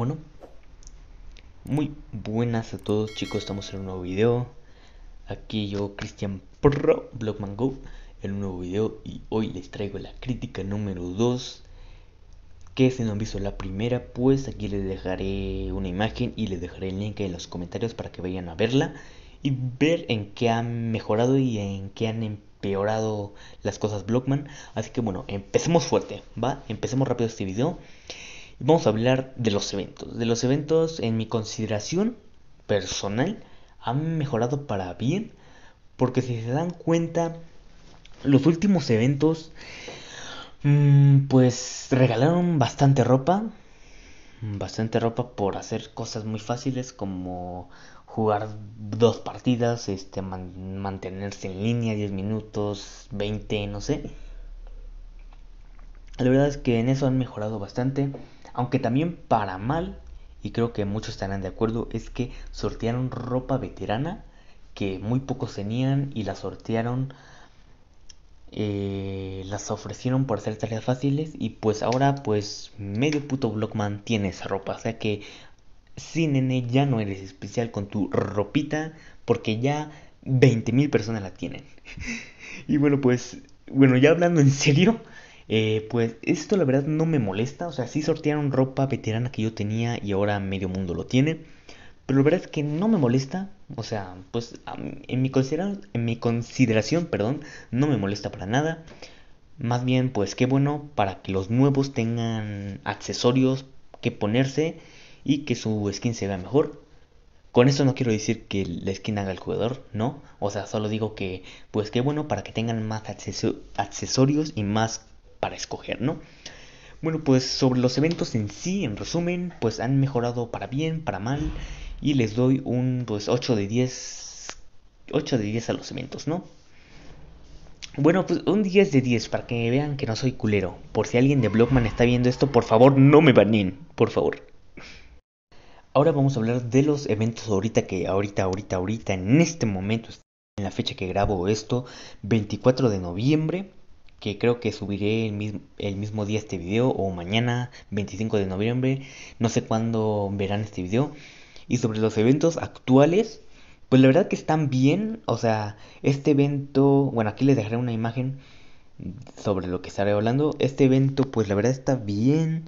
Bueno, muy buenas a todos chicos, estamos en un nuevo video. Aquí yo, Cristian Pro, Blockman Go, en un nuevo video y hoy les traigo la crítica número 2. Que si no han visto la primera, pues aquí les dejaré una imagen y les dejaré el link en los comentarios para que vayan a verla y ver en qué han mejorado y en qué han empeorado las cosas Blockman. Así que bueno, empecemos fuerte, ¿va? Empecemos rápido este video vamos a hablar de los eventos. De los eventos, en mi consideración personal, han mejorado para bien. Porque si se dan cuenta, los últimos eventos, mm, pues regalaron bastante ropa. Bastante ropa por hacer cosas muy fáciles como jugar dos partidas, este, mantenerse en línea 10 minutos, 20, no sé. La verdad es que en eso han mejorado bastante aunque también para mal, y creo que muchos estarán de acuerdo, es que sortearon ropa veterana que muy pocos tenían y la sortearon, eh, las ofrecieron por hacer tareas fáciles y pues ahora pues medio puto Blockman tiene esa ropa, o sea que sin nene ya no eres especial con tu ropita porque ya 20.000 personas la tienen. y bueno pues, bueno ya hablando en serio, eh, pues esto la verdad no me molesta, o sea, si sortearon ropa veterana que yo tenía y ahora medio mundo lo tiene. Pero la verdad es que no me molesta, o sea, pues en mi, en mi consideración, perdón, no me molesta para nada. Más bien, pues qué bueno para que los nuevos tengan accesorios que ponerse y que su skin se vea mejor. Con eso no quiero decir que la skin haga el jugador, no. O sea, solo digo que, pues qué bueno para que tengan más accesorios y más para escoger, ¿no? Bueno, pues sobre los eventos en sí, en resumen, pues han mejorado para bien, para mal, y les doy un pues 8 de 10, 8 de 10 a los eventos, ¿no? Bueno, pues un 10 de 10 para que vean que no soy culero. Por si alguien de Blogman está viendo esto, por favor no me banen, por favor. Ahora vamos a hablar de los eventos ahorita que ahorita, ahorita, ahorita, en este momento, en la fecha que grabo esto, 24 de noviembre que creo que subiré el mismo, el mismo día este video o mañana 25 de noviembre, no sé cuándo verán este video. Y sobre los eventos actuales, pues la verdad que están bien, o sea, este evento, bueno, aquí les dejaré una imagen sobre lo que estaré hablando. Este evento, pues la verdad está bien.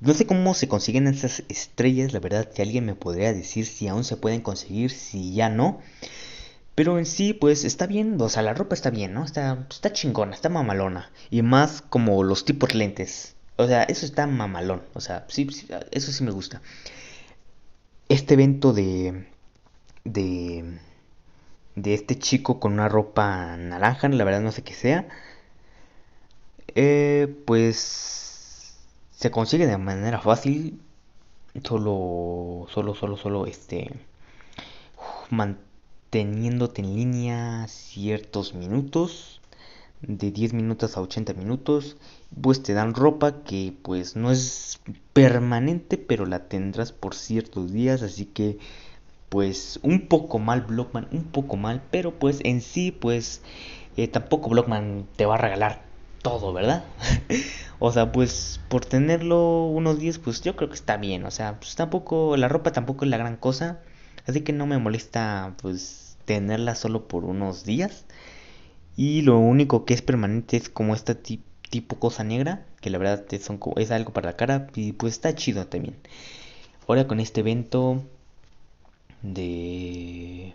No sé cómo se consiguen esas estrellas, la verdad, si alguien me podría decir si aún se pueden conseguir, si ya no. Pero en sí, pues está bien, o sea, la ropa está bien, ¿no? Está, pues, está chingona, está mamalona. Y más como los tipos lentes. O sea, eso está mamalón. O sea, sí, eso sí me gusta. Este evento de. de. de este chico con una ropa naranja, la verdad no sé qué sea. Eh, pues. se consigue de manera fácil. Solo, solo, solo, solo, este teniéndote en línea ciertos minutos, de 10 minutos a 80 minutos, pues te dan ropa que pues no es permanente, pero la tendrás por ciertos días, así que pues un poco mal Blockman, un poco mal, pero pues en sí pues eh, tampoco Blockman te va a regalar todo, ¿verdad? o sea, pues por tenerlo unos días pues yo creo que está bien, o sea, pues tampoco la ropa tampoco es la gran cosa. Así que no me molesta pues tenerla solo por unos días. Y lo único que es permanente es como esta tipo cosa negra, que la verdad es, son, es algo para la cara y pues está chido también. Ahora con este evento de,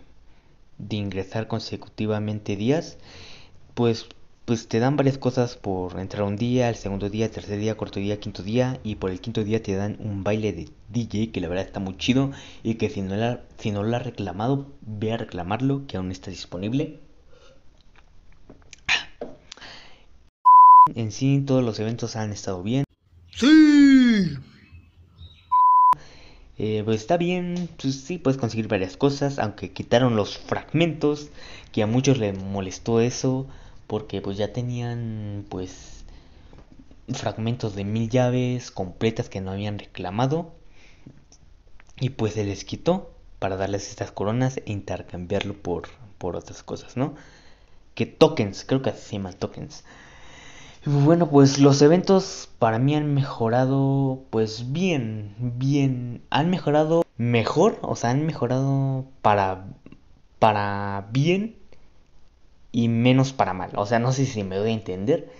de ingresar consecutivamente días, pues pues te dan varias cosas por entrar un día, el segundo día, tercer día, cuarto día, quinto día y por el quinto día te dan un baile de DJ que la verdad está muy chido y que si no lo si no reclamado, ve a reclamarlo que aún está disponible. En sí todos los eventos han estado bien. Sí. Eh, pues está bien, pues sí puedes conseguir varias cosas, aunque quitaron los fragmentos, que a muchos les molestó eso porque pues ya tenían pues fragmentos de mil llaves completas que no habían reclamado y pues se les quitó para darles estas coronas e intercambiarlo por, por otras cosas, ¿no? Que tokens, creo que así se llaman tokens. Pues, bueno, pues los eventos para mí han mejorado, pues bien, bien, han mejorado mejor, o sea, han mejorado para, para bien y menos para mal. O sea, no sé si me doy a entender.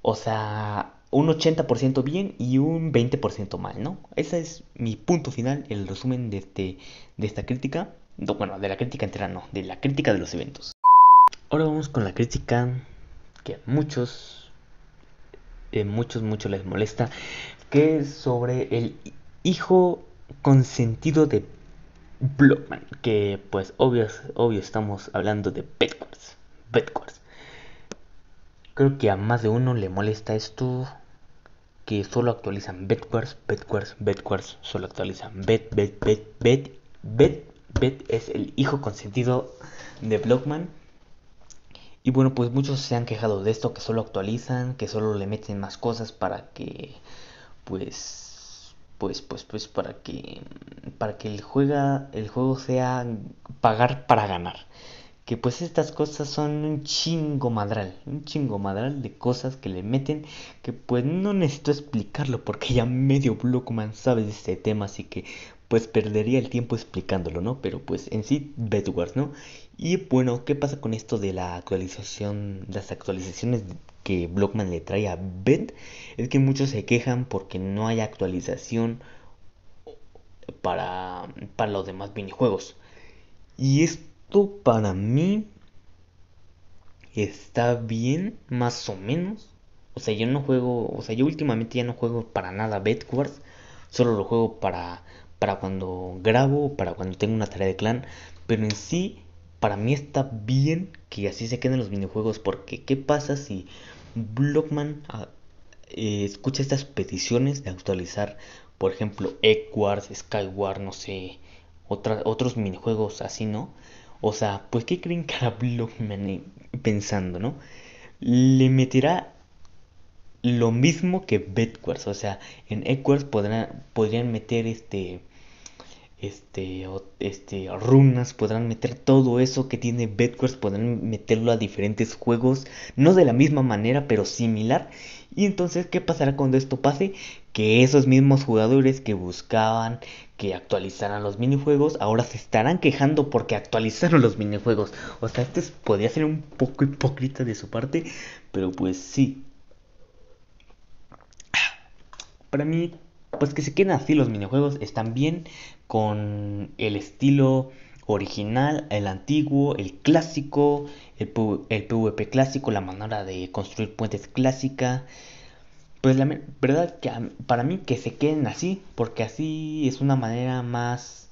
O sea, un 80% bien y un 20% mal, ¿no? Ese es mi punto final, el resumen de, este, de esta crítica. bueno, de la crítica entera no, de la crítica de los eventos. Ahora vamos con la crítica que a muchos, eh, muchos, muchos les molesta, que es sobre el hijo consentido de Blockman, que pues obvio, obvio estamos hablando de pets BedWars. Creo que a más de uno le molesta esto que solo actualizan BedWars, BedWars, BedWars, solo actualizan Bed, Bed, Bed, Bed, Bed, Bed es el hijo consentido de Blockman. Y bueno, pues muchos se han quejado de esto, que solo actualizan, que solo le meten más cosas para que pues pues pues pues para que para que el juega el juego sea pagar para ganar que pues estas cosas son un chingo madral, un chingo madral de cosas que le meten que pues no necesito explicarlo porque ya medio Blockman sabe de este tema, así que pues perdería el tiempo explicándolo, ¿no? Pero pues en sí Bedwars, ¿no? Y bueno, ¿qué pasa con esto de la actualización, las actualizaciones que Blockman le trae a Bed? Es que muchos se quejan porque no hay actualización para, para los demás minijuegos. Y es esto para mí está bien, más o menos. O sea, yo no juego, o sea, yo últimamente ya no juego para nada Bedwars, solo lo juego para, para cuando grabo, para cuando tengo una tarea de clan, pero en sí, para mí está bien que así se queden los minijuegos porque ¿qué pasa si Blockman ah, eh, escucha estas peticiones de actualizar, por ejemplo, Equars, Skyward, no sé, otros minijuegos así, ¿no? O sea, pues ¿qué creen que Blockman eh, pensando, no? Le meterá lo mismo que Bedwars O sea, en Edwards podrán, podrían meter este. Este, este, runas, podrán meter todo eso que tiene Bedwars podrán meterlo a diferentes juegos, no de la misma manera, pero similar, y entonces, ¿qué pasará cuando esto pase? Que esos mismos jugadores que buscaban que actualizaran los minijuegos, ahora se estarán quejando porque actualizaron los minijuegos. O sea, esto podría ser un poco hipócrita de su parte, pero pues sí. Para mí, pues que se queden así los minijuegos, están bien con el estilo original, el antiguo, el clásico, el, el PvP clásico, la manera de construir puentes clásica. Pues la verdad que para mí que se queden así, porque así es una manera más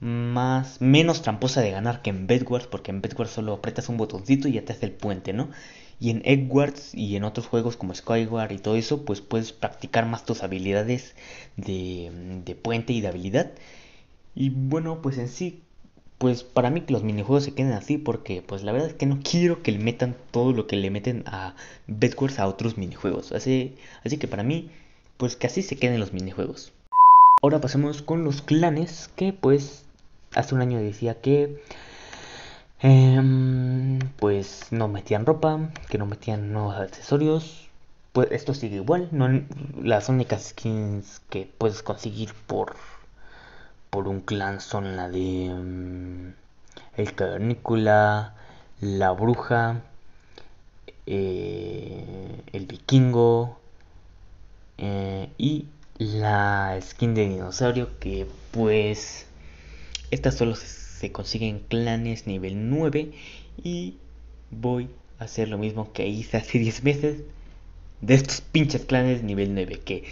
más menos tramposa de ganar que en Bedwars, porque en Bedwars solo apretas un botoncito y ya te hace el puente, ¿no? Y en Edwards y en otros juegos como Skyward y todo eso, pues puedes practicar más tus habilidades de, de puente y de habilidad. Y bueno, pues en sí pues para mí que los minijuegos se queden así porque pues la verdad es que no quiero que le metan todo lo que le meten a Bedwars a otros minijuegos. Así, así que para mí pues que así se queden los minijuegos. Ahora pasemos con los clanes que pues hace un año decía que em, pues no metían ropa, que no metían nuevos accesorios. Pues esto sigue igual, no, las únicas skins que puedes conseguir por por un clan son la de mm, El Cavernícola, La Bruja, eh, El Vikingo eh, y la skin de dinosaurio que pues estas solo se, consigue en clanes nivel 9 y voy a hacer lo mismo que hice hace 10 meses de estos pinches clanes nivel 9 que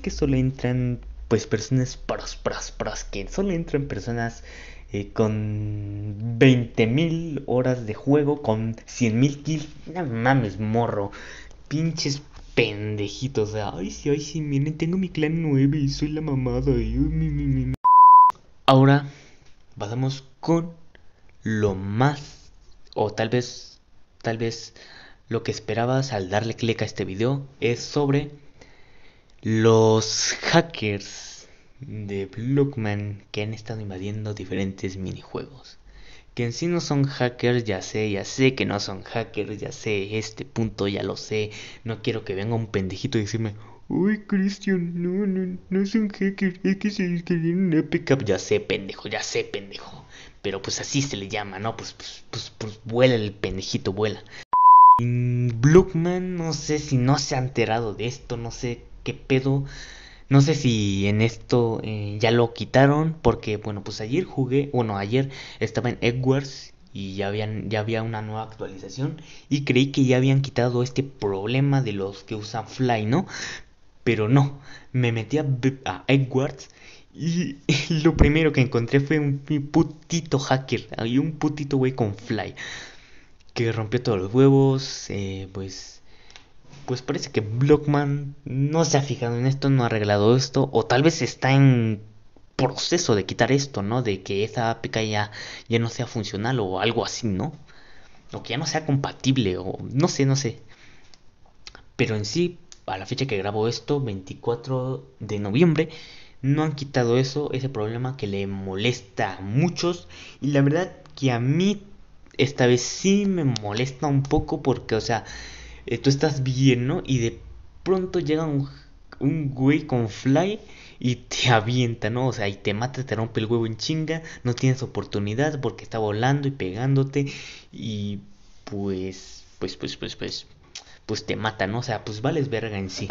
que solo entran pues personas pras, pras que solo entran personas eh, con 20.000 horas de juego, con 100.000 kills. No mames, morro. Pinches pendejitos. O sea, ay, sí, ay, sí, miren, tengo mi clan 9 y soy la mamada. Ahora pasamos con lo más, o tal vez, tal vez lo que esperabas al darle click a este video es sobre los hackers de Blockman que han estado invadiendo diferentes minijuegos. Que en sí no son hackers, ya sé, ya sé que no son hackers, ya sé, este punto ya lo sé. No quiero que venga un pendejito y decirme, uy Cristian no, no, no son hackers, es que se un una pickup. Ya sé, pendejo, ya sé, pendejo. Pero pues así se le llama, ¿no? Pues, pues, pues, pues vuela el pendejito, vuela. Mm, Blockman, no sé si no se ha enterado de esto, no sé qué pedo. No sé si en esto eh, ya lo quitaron, porque bueno, pues ayer jugué, bueno, ayer estaba en Edwards y ya, habían, ya había una nueva actualización y creí que ya habían quitado este problema de los que usan Fly, ¿no? Pero no, me metí a, Edwards y, lo primero que encontré fue un putito hacker, hay un putito güey con Fly que rompió todos los huevos, eh, pues pues parece que Blockman no se ha fijado en esto, no ha arreglado esto, o tal vez está en proceso de quitar esto, ¿no? De que esa APK ya, ya no sea funcional o algo así, ¿no? O que ya no sea compatible, o no sé, no sé. Pero en sí, a la fecha que grabo esto, 24 de noviembre, no han quitado eso, ese problema que le molesta a muchos. Y la verdad que a mí esta vez sí me molesta un poco porque, o sea, eh, tú estás bien, ¿no? Y de pronto llega un, un güey con fly y te avienta, ¿no? O sea, y te mata, te rompe el huevo en chinga, no tienes oportunidad porque está volando y pegándote y pues, pues, pues, pues, pues, pues te mata, ¿no? O sea, pues vales verga en sí.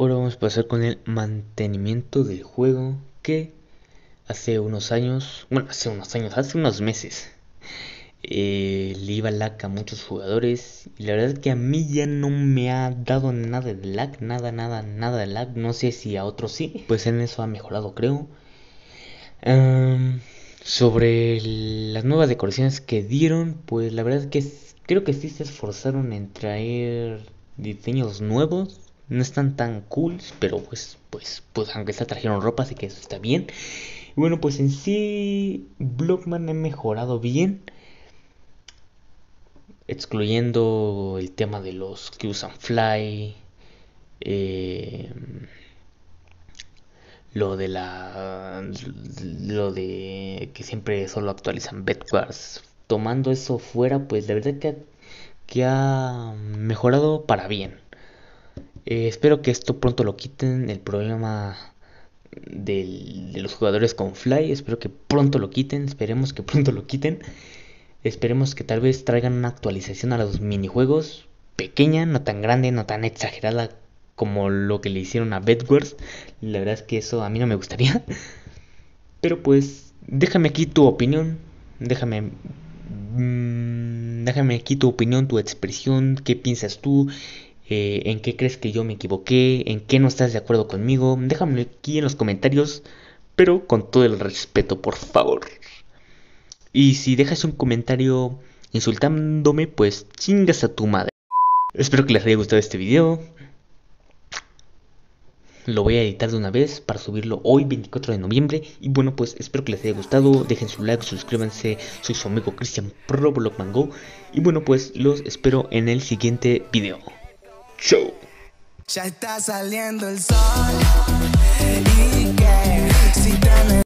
Ahora vamos a pasar con el mantenimiento del juego que hace unos años, bueno, hace unos años, hace unos meses eh, le iba lag a muchos jugadores. Y la verdad es que a mí ya no me ha dado nada de lag, nada, nada, nada de lag. No sé si a otros sí, pues en eso ha mejorado, creo. Em, sobre las nuevas decoraciones que dieron, pues la verdad es que creo que sí se esforzaron en traer diseños nuevos. No están tan cool, pero pues, pues, pues aunque se trajeron ropa, así que eso está bien. bueno, pues en sí, Blockman ha mejorado bien excluyendo el tema de los que usan fly, em, lo de la, lo de que siempre solo actualizan Bedwars, tomando eso fuera, pues la verdad que, que ha mejorado para bien. Eh, espero que esto pronto lo quiten, el problema de los jugadores con Fly, espero que pronto lo quiten, esperemos que pronto lo quiten. Esperemos que tal vez traigan una actualización a los minijuegos. Pequeña, no tan grande, no tan exagerada como lo que le hicieron a Bedwars. La verdad es que eso a mí no me gustaría. Pero pues, déjame aquí tu opinión. Déjame. Mm, déjame aquí tu opinión, tu expresión. ¿Qué piensas tú? Eh, ¿En qué crees que yo me equivoqué? ¿En qué no estás de acuerdo conmigo? Déjame aquí en los comentarios. Pero con todo el respeto, por favor. Y si dejas un comentario insultándome, pues chingas a tu madre. Espero que les haya gustado este video. Lo voy a editar de una vez para subirlo hoy 24 de noviembre. Y bueno, pues espero que les haya gustado. Dejen su like, suscríbanse. Soy su amigo Cristian Pro Mango. Y bueno, pues los espero en el siguiente video. Chau. Ya está saliendo el sol.